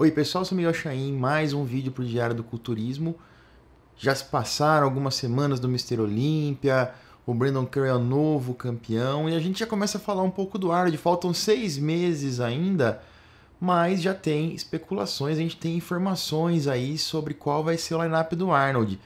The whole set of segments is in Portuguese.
Oi pessoal, sou Miguel Chaim, mais um vídeo para o Diário do Culturismo. Já se passaram algumas semanas do Mister Olímpia, o Brandon Curry é o novo campeão e a gente já começa a falar um pouco do Arnold. Faltam seis meses ainda, mas já tem especulações, a gente tem informações aí sobre qual vai ser o lineup do Arnold.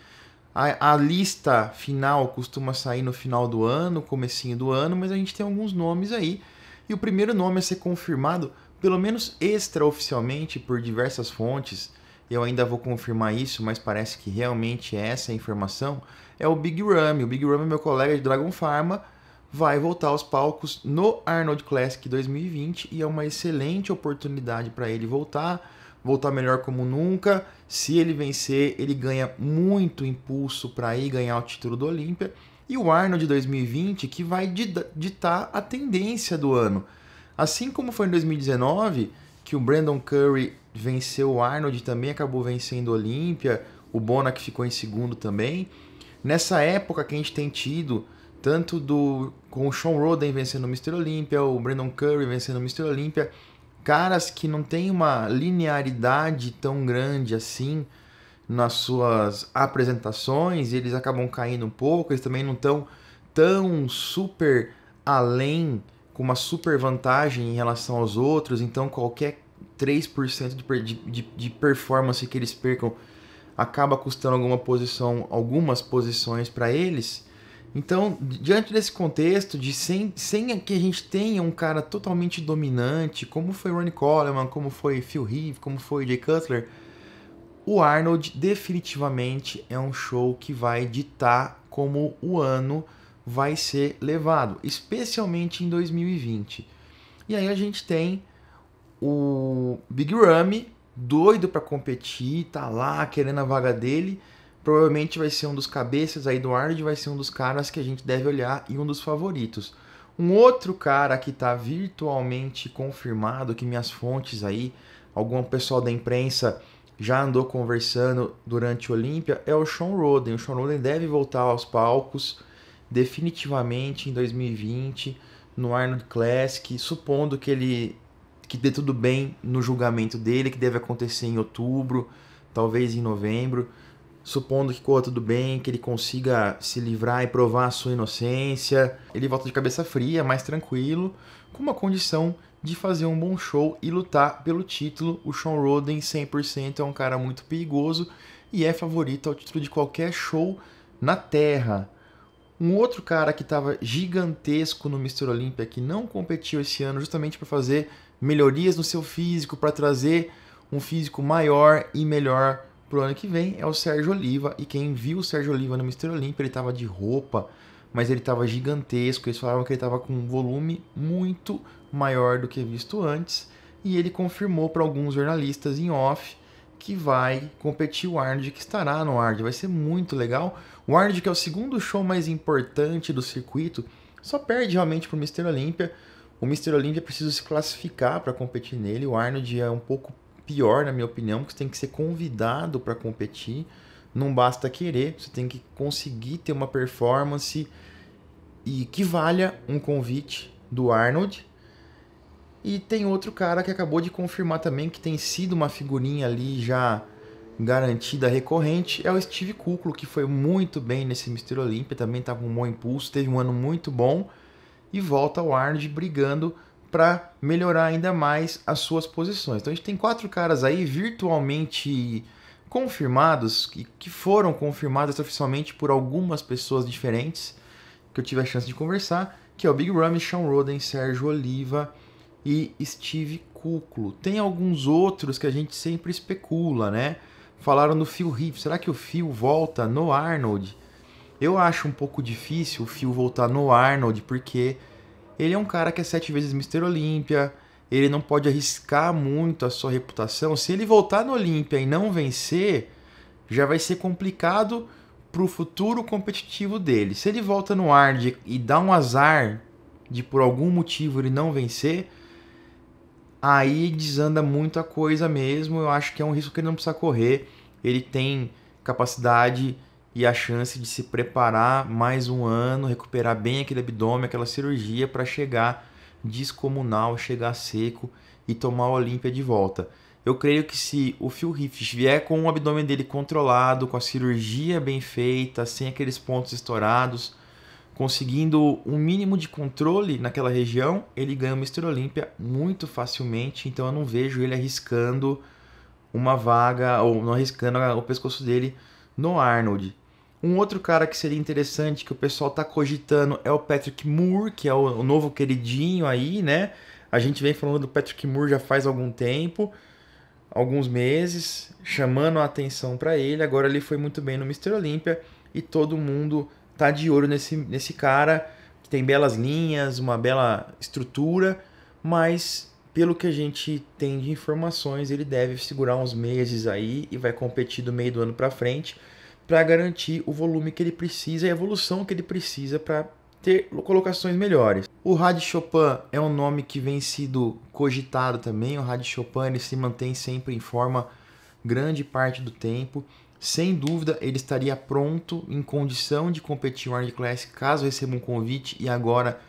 A, a lista final costuma sair no final do ano, comecinho do ano, mas a gente tem alguns nomes aí. E o primeiro nome a ser confirmado pelo menos extraoficialmente por diversas fontes, eu ainda vou confirmar isso, mas parece que realmente é essa informação, é o Big Ramy. O Big Ram, meu colega de Dragon Pharma, vai voltar aos palcos no Arnold Classic 2020 e é uma excelente oportunidade para ele voltar, voltar melhor como nunca. Se ele vencer, ele ganha muito impulso para ir ganhar o título do Olímpia. E o Arnold 2020 que vai ditar a tendência do ano. Assim como foi em 2019, que o Brandon Curry venceu o Arnold também acabou vencendo o Olímpia, o que ficou em segundo também. Nessa época que a gente tem tido, tanto do com o Sean Roden vencendo o Mr. Olympia, o Brandon Curry vencendo o Mr. Olympia, caras que não tem uma linearidade tão grande assim nas suas apresentações, eles acabam caindo um pouco, eles também não estão tão super além com uma super vantagem em relação aos outros, então qualquer 3% de, de, de performance que eles percam acaba custando alguma posição, algumas posições para eles. Então, diante desse contexto, de sem, sem que a gente tenha um cara totalmente dominante, como foi Ronnie Coleman, como foi Phil Heath, como foi Jay Cutler, o Arnold definitivamente é um show que vai ditar como o ano vai ser levado, especialmente em 2020. E aí a gente tem o Big Ramy, doido para competir, tá lá querendo a vaga dele. Provavelmente vai ser um dos cabeças aí do Arnold, vai ser um dos caras que a gente deve olhar e um dos favoritos. Um outro cara que está virtualmente confirmado, que minhas fontes aí, algum pessoal da imprensa já andou conversando durante o Olímpia, é o Sean Roden. O Sean Roden deve voltar aos palcos definitivamente em 2020 no Arnold Classic, supondo que ele que dê tudo bem no julgamento dele, que deve acontecer em outubro, talvez em novembro, supondo que corra tudo bem, que ele consiga se livrar e provar a sua inocência, ele volta de cabeça fria, mais tranquilo, com uma condição de fazer um bom show e lutar pelo título. O Sean Roden 100% é um cara muito perigoso e é favorito ao título de qualquer show na Terra. Um outro cara que estava gigantesco no Mr. Olympia, que não competiu esse ano justamente para fazer melhorias no seu físico, para trazer um físico maior e melhor para o ano que vem, é o Sérgio Oliva. E quem viu o Sérgio Oliva no Mr. Olympia, ele estava de roupa, mas ele estava gigantesco. Eles falaram que ele estava com um volume muito maior do que visto antes. E ele confirmou para alguns jornalistas em off que vai competir o Arnold, que estará no Arnold. Vai ser muito legal, o Arnold, que é o segundo show mais importante do circuito, só perde realmente para o Mr. Olympia. O Mr. Olympia precisa se classificar para competir nele. O Arnold é um pouco pior, na minha opinião, porque você tem que ser convidado para competir. Não basta querer, você tem que conseguir ter uma performance e que valha um convite do Arnold. E tem outro cara que acabou de confirmar também que tem sido uma figurinha ali já garantida recorrente é o Steve Kuklo, que foi muito bem nesse Mister Olímpia, também estava tá com um bom impulso, teve um ano muito bom e volta ao Arnold brigando para melhorar ainda mais as suas posições. Então a gente tem quatro caras aí virtualmente confirmados, que, que foram confirmados oficialmente por algumas pessoas diferentes que eu tive a chance de conversar, que é o Big Ramy, Sean Roden, Sérgio Oliva e Steve Kuklo. Tem alguns outros que a gente sempre especula, né? Falaram do Phil Heath. Será que o Phil volta no Arnold? Eu acho um pouco difícil o Phil voltar no Arnold, porque ele é um cara que é sete vezes Mr. Olímpia, ele não pode arriscar muito a sua reputação. Se ele voltar no Olímpia e não vencer, já vai ser complicado para o futuro competitivo dele. Se ele volta no Arnold e dá um azar de por algum motivo ele não vencer, aí desanda muito a coisa mesmo. Eu acho que é um risco que ele não precisa correr. Ele tem capacidade e a chance de se preparar mais um ano, recuperar bem aquele abdômen, aquela cirurgia para chegar descomunal, chegar seco e tomar a Olímpia de volta. Eu creio que se o Phil Riffs vier com o abdômen dele controlado, com a cirurgia bem feita, sem aqueles pontos estourados, conseguindo um mínimo de controle naquela região, ele ganha o Mr. Olímpia muito facilmente, então eu não vejo ele arriscando uma vaga ou não arriscando o pescoço dele no Arnold. Um outro cara que seria interessante que o pessoal está cogitando é o Patrick Moore, que é o novo queridinho aí, né? A gente vem falando do Patrick Moore já faz algum tempo, alguns meses, chamando a atenção para ele. Agora ele foi muito bem no Mr. Olímpia e todo mundo tá de olho nesse, nesse cara que tem belas linhas, uma bela estrutura, mas pelo que a gente tem de informações, ele deve segurar uns meses aí e vai competir do meio do ano para frente para garantir o volume que ele precisa e a evolução que ele precisa para ter colocações melhores. O Rádio Chopin é um nome que vem sido cogitado também. O Rádio Chopin ele se mantém sempre em forma grande parte do tempo sem dúvida ele estaria pronto, em condição de competir em World Class caso receba um convite e agora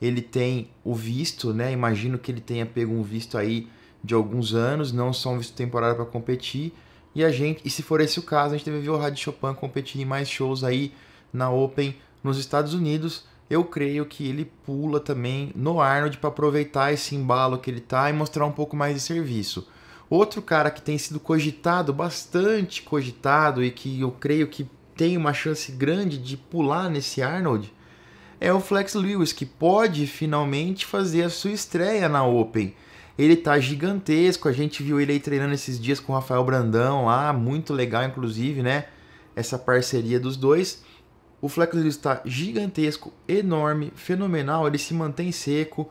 ele tem o visto, né? Imagino que ele tenha pego um visto aí de alguns anos, não só um visto temporário para competir. E a gente, e se for esse o caso, a gente deve ver o Rádio Chopin competir em mais shows aí na Open nos Estados Unidos. Eu creio que ele pula também no Arnold para aproveitar esse embalo que ele tá e mostrar um pouco mais de serviço. Outro cara que tem sido cogitado, bastante cogitado, e que eu creio que tem uma chance grande de pular nesse Arnold, é o Flex Lewis, que pode finalmente fazer a sua estreia na Open. Ele tá gigantesco, a gente viu ele aí treinando esses dias com o Rafael Brandão lá, muito legal, inclusive, né? Essa parceria dos dois. O Flex Lewis está gigantesco, enorme, fenomenal, ele se mantém seco,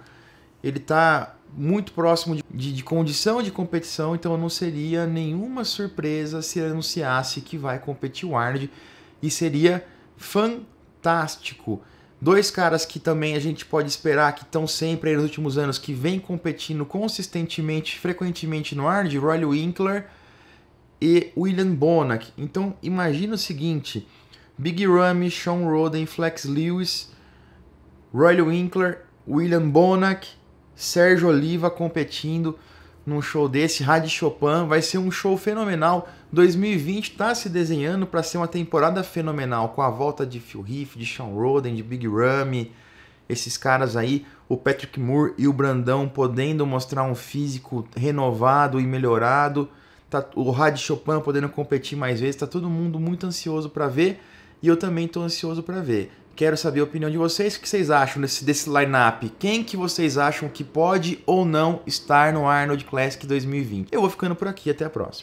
ele tá muito próximo de, de, de, condição de competição, então não seria nenhuma surpresa se anunciasse que vai competir o Arnold e seria fantástico. Dois caras que também a gente pode esperar que estão sempre aí nos últimos anos, que vem competindo consistentemente, frequentemente no Arnold, Roy Winkler e William Bonac. Então imagina o seguinte: Big Ramy, Sean Roden, Flex Lewis, Roy Winkler, William Bonac Sérgio Oliva competindo num show desse, Rádio Chopin, vai ser um show fenomenal. 2020 está se desenhando para ser uma temporada fenomenal, com a volta de Phil Heath, de Sean Roden, de Big Ramy, esses caras aí, o Patrick Moore e o Brandão podendo mostrar um físico renovado e melhorado, tá, o Rádio Chopin podendo competir mais vezes, tá todo mundo muito ansioso para ver e eu também estou ansioso para ver. Quero saber a opinião de vocês, o que vocês acham desse, desse line-up? Quem que vocês acham que pode ou não estar no Arnold Classic 2020? Eu vou ficando por aqui, até a próxima.